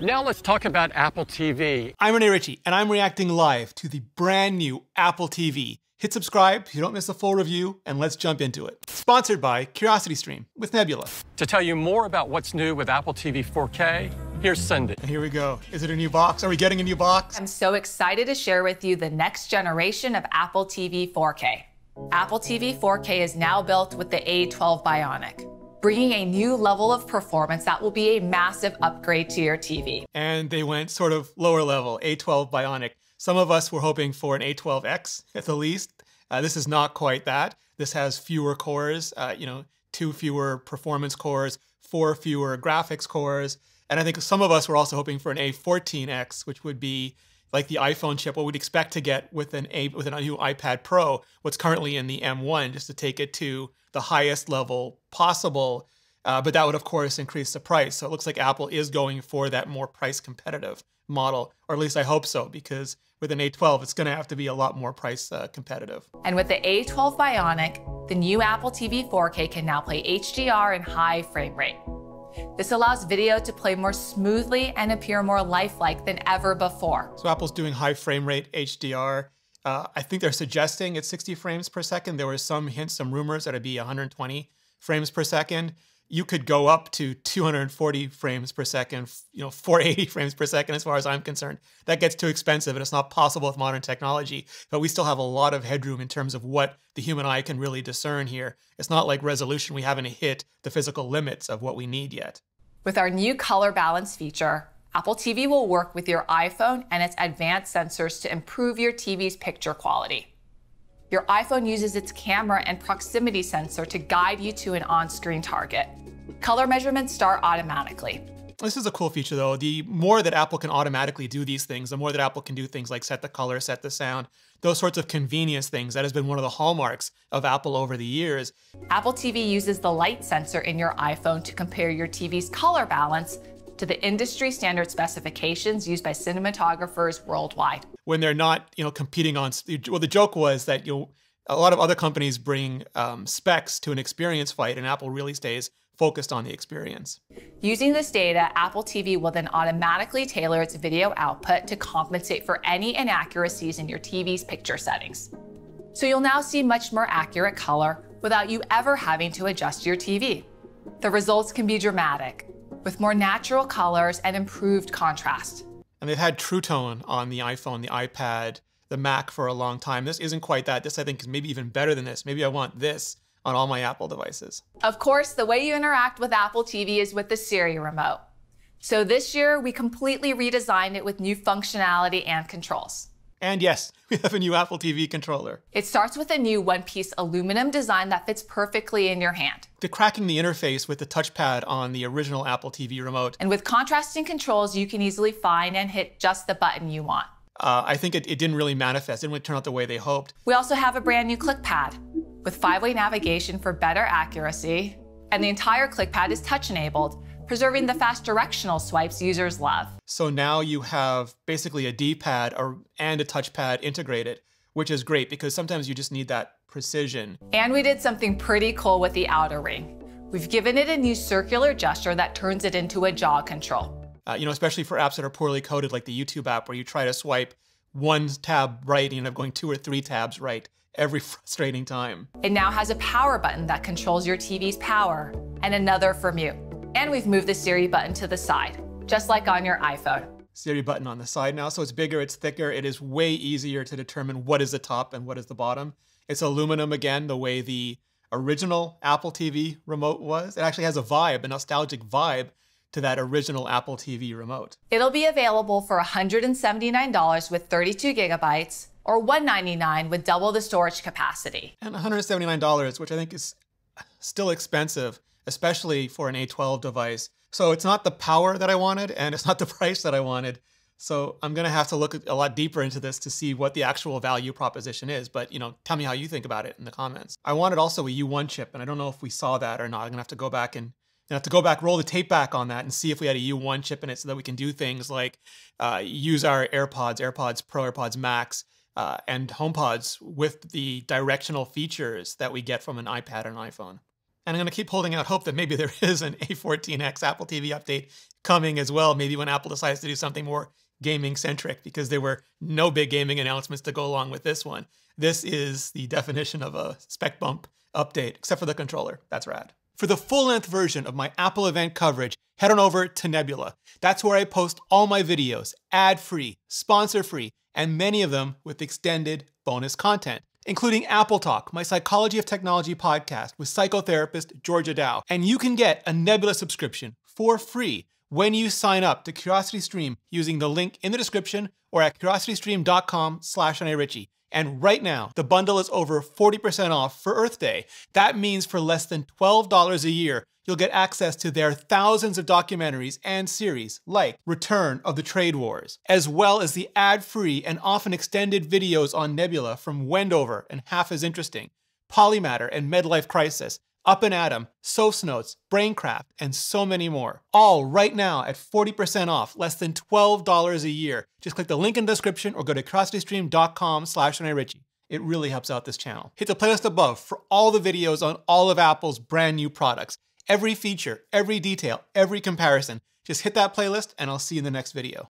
Now let's talk about Apple TV. I'm Renee Ritchie, and I'm reacting live to the brand new Apple TV. Hit subscribe so you don't miss a full review, and let's jump into it. Sponsored by CuriosityStream with Nebula. To tell you more about what's new with Apple TV 4K, Here's And Here we go. Is it a new box? Are we getting a new box? I'm so excited to share with you the next generation of Apple TV 4K. Apple TV 4K is now built with the A12 Bionic bringing a new level of performance that will be a massive upgrade to your TV. And they went sort of lower level, A12 Bionic. Some of us were hoping for an A12X at the least. Uh, this is not quite that. This has fewer cores, uh, you know, two fewer performance cores, four fewer graphics cores. And I think some of us were also hoping for an A14X, which would be like the iPhone chip, what we'd expect to get with an a, with a new iPad Pro, what's currently in the M1, just to take it to the highest level possible. Uh, but that would, of course, increase the price. So it looks like Apple is going for that more price competitive model, or at least I hope so, because with an A12, it's going to have to be a lot more price uh, competitive. And with the A12 Bionic, the new Apple TV 4K can now play HDR in high frame rate. This allows video to play more smoothly and appear more lifelike than ever before. So Apple's doing high frame rate HDR. Uh, I think they're suggesting it's 60 frames per second. There were some hints, some rumors that it'd be 120 frames per second you could go up to 240 frames per second, you know, 480 frames per second, as far as I'm concerned. That gets too expensive and it's not possible with modern technology, but we still have a lot of headroom in terms of what the human eye can really discern here. It's not like resolution, we haven't hit the physical limits of what we need yet. With our new color balance feature, Apple TV will work with your iPhone and its advanced sensors to improve your TV's picture quality. Your iPhone uses its camera and proximity sensor to guide you to an on-screen target. Color measurements start automatically. This is a cool feature though. The more that Apple can automatically do these things, the more that Apple can do things like set the color, set the sound, those sorts of convenience things. That has been one of the hallmarks of Apple over the years. Apple TV uses the light sensor in your iPhone to compare your TV's color balance to the industry standard specifications used by cinematographers worldwide. When they're not, you know, competing on, well, the joke was that you know, a lot of other companies bring um, specs to an experience fight, and Apple really stays focused on the experience. Using this data, Apple TV will then automatically tailor its video output to compensate for any inaccuracies in your TV's picture settings. So you'll now see much more accurate color without you ever having to adjust your TV. The results can be dramatic, with more natural colors and improved contrast. And they've had True Tone on the iPhone, the iPad, the Mac for a long time. This isn't quite that. This, I think, is maybe even better than this. Maybe I want this on all my Apple devices. Of course, the way you interact with Apple TV is with the Siri remote. So this year, we completely redesigned it with new functionality and controls. And yes, we have a new Apple TV controller. It starts with a new one piece aluminum design that fits perfectly in your hand. The cracking the interface with the touchpad on the original Apple TV remote. And with contrasting controls, you can easily find and hit just the button you want. Uh, I think it, it, didn't really manifest. It didn't turn out the way they hoped. We also have a brand new ClickPad with five-way navigation for better accuracy. And the entire ClickPad is touch-enabled, preserving the fast directional swipes users love. So now you have basically a D-pad and a touchpad integrated, which is great because sometimes you just need that precision. And we did something pretty cool with the outer ring. We've given it a new circular gesture that turns it into a jaw control. Uh, you know, especially for apps that are poorly coded, like the YouTube app, where you try to swipe one tab right and you end up going two or three tabs right every frustrating time. It now has a power button that controls your TV's power and another for mute. And we've moved the Siri button to the side, just like on your iPhone. Siri button on the side now, so it's bigger, it's thicker, it is way easier to determine what is the top and what is the bottom. It's aluminum again, the way the original Apple TV remote was. It actually has a vibe, a nostalgic vibe to that original Apple TV remote. It'll be available for $179 with 32 gigabytes or $199 with double the storage capacity. And $179, which I think is still expensive, especially for an A12 device. So it's not the power that I wanted and it's not the price that I wanted. So I'm going to have to look a lot deeper into this to see what the actual value proposition is. But, you know, tell me how you think about it in the comments. I wanted also a U1 chip, and I don't know if we saw that or not. I'm going to have to go back and have to go back, roll the tape back on that, and see if we had a U1 chip in it, so that we can do things like uh, use our AirPods, AirPods Pro, AirPods Max, uh, and HomePods with the directional features that we get from an iPad and an iPhone. And I'm going to keep holding out hope that maybe there is an A14X Apple TV update coming as well, maybe when Apple decides to do something more gaming centric because there were no big gaming announcements to go along with this one. This is the definition of a spec bump update, except for the controller. That's rad. For the full length version of my Apple event coverage, head on over to Nebula. That's where I post all my videos, ad free, sponsor free, and many of them with extended bonus content including Apple Talk, my Psychology of Technology podcast with psychotherapist Georgia Dow. And you can get a Nebula subscription for free when you sign up to CuriosityStream using the link in the description or at curiositystream.com slash Richie. And right now, the bundle is over 40% off for Earth Day. That means for less than $12 a year, you'll get access to their thousands of documentaries and series like Return of the Trade Wars, as well as the ad-free and often extended videos on Nebula from Wendover and Half as Interesting, Polymatter and Medlife Crisis, up and Atom, Soph's Notes, Braincraft, and so many more. All right now at 40% off, less than $12 a year. Just click the link in the description or go to curiositystream.com slash Renee It really helps out this channel. Hit the playlist above for all the videos on all of Apple's brand new products. Every feature, every detail, every comparison. Just hit that playlist and I'll see you in the next video.